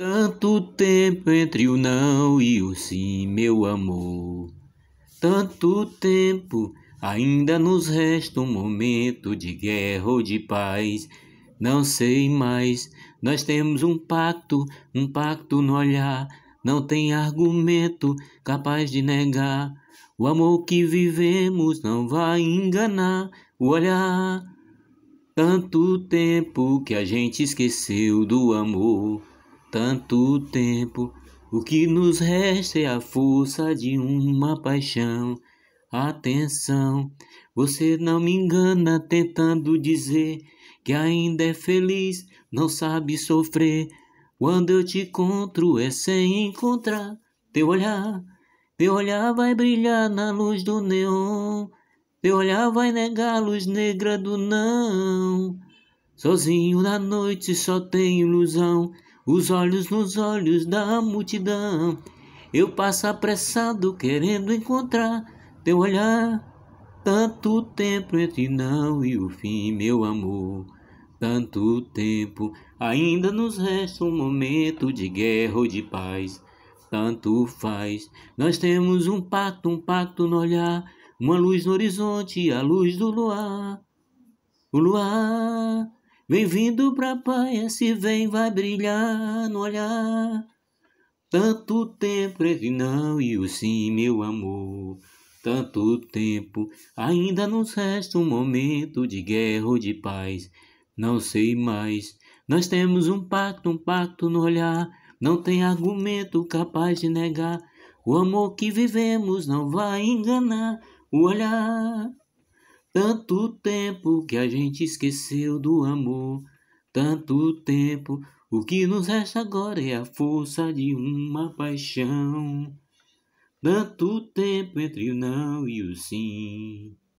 Tanto tempo entre o não e o sim, meu amor. Tanto tempo ainda nos resta um momento de guerra ou de paz. Não sei mais, nós temos um pacto, um pacto no olhar. Não tem argumento capaz de negar. O amor que vivemos não vai enganar o olhar. Tanto tempo que a gente esqueceu do amor tanto tempo. O que nos resta é a força de uma paixão. Atenção, você não me engana tentando dizer que ainda é feliz, não sabe sofrer. Quando eu te encontro é sem encontrar teu olhar. Teu olhar vai brilhar na luz do neon. Teu olhar vai negar a luz negra do não. Sozinho na noite só tem ilusão os olhos nos olhos da multidão. Eu passo apressado querendo encontrar teu olhar. Tanto tempo entre não e o fim, meu amor. Tanto tempo, ainda nos resta um momento de guerra ou de paz. Tanto faz, nós temos um pacto, um pacto no olhar, uma luz no horizonte, a luz do luar. O luar bem vindo pra pai, se vem vai brilhar no olhar. Tanto tempo entre é não e o sim, meu amor. Tanto tempo, ainda nos resta um momento de guerra ou de paz. Não sei mais, nós temos um pacto, um pacto no olhar. Não tem argumento capaz de negar. O amor que vivemos não vai enganar o olhar. Tanto tempo que a gente esqueceu do amor, tanto tempo. O que nos resta agora é a força de uma paixão. Tanto tempo entre o não e o sim.